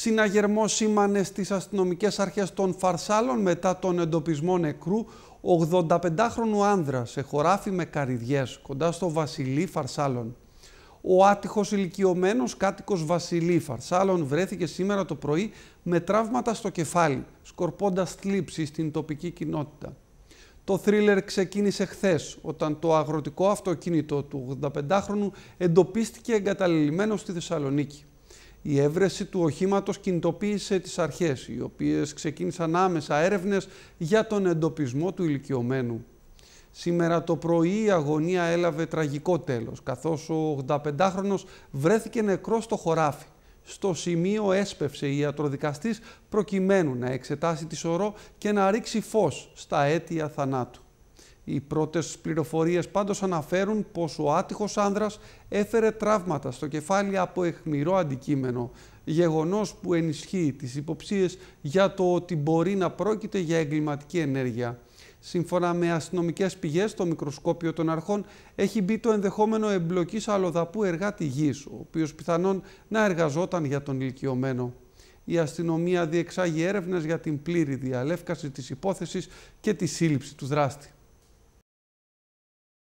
Συναγερμό σήμανε στις αστυνομικές αρχές των Φαρσάλων μετά τον εντοπισμό νεκρού 85χρονου άνδρα σε χωράφι με καρυδιές κοντά στο Βασιλή Φαρσάλων. Ο άτυχος ηλικιωμένος κάτοικος Βασιλή Φαρσάλων βρέθηκε σήμερα το πρωί με τραύματα στο κεφάλι, σκορπώντας θλίψη στην τοπική κοινότητα. Το θρίλερ ξεκίνησε χθες όταν το αγροτικό αυτοκίνητο του 85χρονου εντοπίστηκε εγκαταλελειμμένο στη Θεσσαλονίκη. Η έβρεση του οχήματος κινητοποίησε τις αρχές, οι οποίες ξεκίνησαν άμεσα έρευνες για τον εντοπισμό του ηλικιωμένου. Σήμερα το πρωί η αγωνία έλαβε τραγικό τέλος, καθώς ο 85χρονος βρέθηκε νεκρός στο χωράφι. Στο σημείο έσπευσε η ιατροδικαστής προκειμένου να εξετάσει τη σωρό και να ρίξει φως στα αίτια θανάτου. Οι πρώτες πληροφορίες πάντως αναφέρουν πως ο άτυχος άνδρας έφερε τραύματα στο κεφάλι από αιχμηρό αντικείμενο, γεγονός που ενισχύει τις υποψίες για το ότι μπορεί να πρόκειται για εγκληματική ενέργεια. Σύμφωνα με αστυνομικές πηγές, το μικροσκόπιο των αρχών έχει μπει το ενδεχόμενο εμπλοκής αλλοδαπού εργάτη γης, ο οποίος πιθανόν να εργαζόταν για τον ηλικιωμένο. Η αστυνομία διεξάγει έρευνες για την πλήρη διαλεύκαση της υπόθεσης και τη σύλληψη του δράστη.